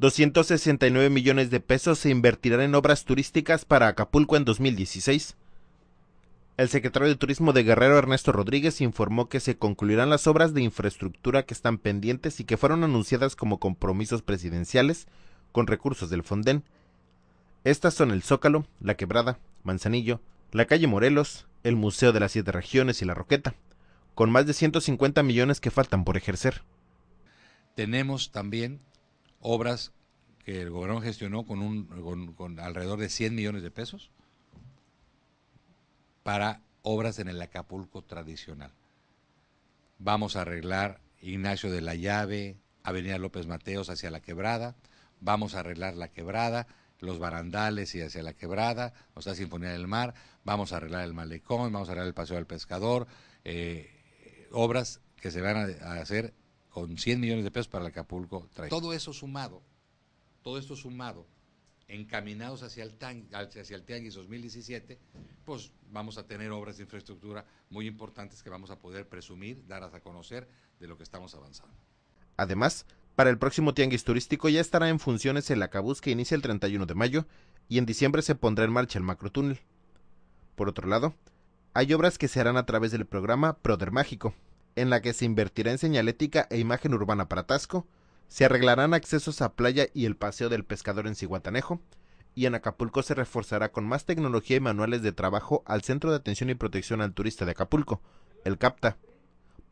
269 millones de pesos se invertirán en obras turísticas para Acapulco en 2016. El secretario de Turismo de Guerrero Ernesto Rodríguez informó que se concluirán las obras de infraestructura que están pendientes y que fueron anunciadas como compromisos presidenciales con recursos del Fonden. Estas son el Zócalo, La Quebrada, Manzanillo, la calle Morelos, el Museo de las Siete Regiones y La Roqueta, con más de 150 millones que faltan por ejercer. Tenemos también obras que el gobierno gestionó con, un, con, alrededor de 100 millones de pesos para obras en el Acapulco tradicional. Vamos a arreglar Ignacio de la Llave, Avenida López Mateos hacia la Quebrada, vamos a arreglar la Quebrada, los barandales y hacia la Quebrada, o sea, Sinfonía del Mar, vamos a arreglar el Malecón, vamos a arreglar el Paseo del Pescador, eh, obras que se van a hacer con 100 millones de pesos para el Acapulco Todo eso sumado, todo esto sumado, encaminados hacia el, hacia el Tianguis 2017, pues vamos a tener obras de infraestructura muy importantes que vamos a poder presumir, dar a conocer de lo que estamos avanzando. Además, para el próximo Tianguis turístico ya estará en funciones el Acabús que inicia el 31 de mayo y en diciembre se pondrá en marcha el Macro Túnel. Por otro lado, hay obras que se harán a través del programa Proder Mágico, en la que se invertirá en señalética e imagen urbana para Tasco, se arreglarán accesos a playa y el paseo del pescador en Cihuatanejo, y en Acapulco se reforzará con más tecnología y manuales de trabajo al Centro de Atención y Protección al Turista de Acapulco, el CAPTA.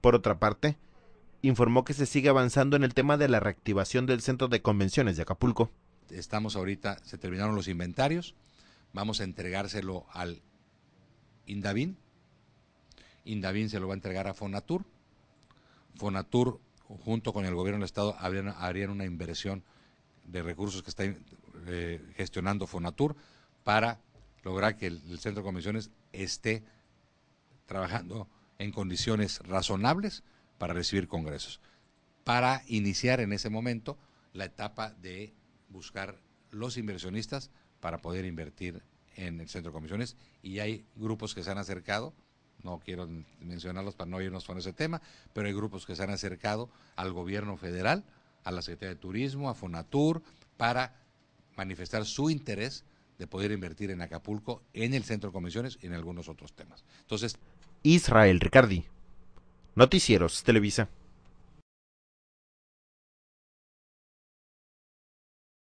Por otra parte, informó que se sigue avanzando en el tema de la reactivación del Centro de Convenciones de Acapulco. Estamos ahorita, se terminaron los inventarios, vamos a entregárselo al INDAVIN, Indavín se lo va a entregar a Fonatur. Fonatur, junto con el gobierno del Estado, harían una inversión de recursos que está eh, gestionando Fonatur para lograr que el, centro de comisiones esté trabajando en condiciones razonables para recibir congresos, para iniciar en ese momento la etapa de buscar los inversionistas para poder invertir en el centro de comisiones y hay grupos que se han acercado no quiero mencionarlos para no irnos con ese tema, pero hay grupos que se han acercado al gobierno federal, a la Secretaría de Turismo, a Fonatur, para manifestar su interés de poder invertir en Acapulco, en el centro de comisiones y en algunos otros temas. Entonces, Israel Ricardi, Noticieros Televisa.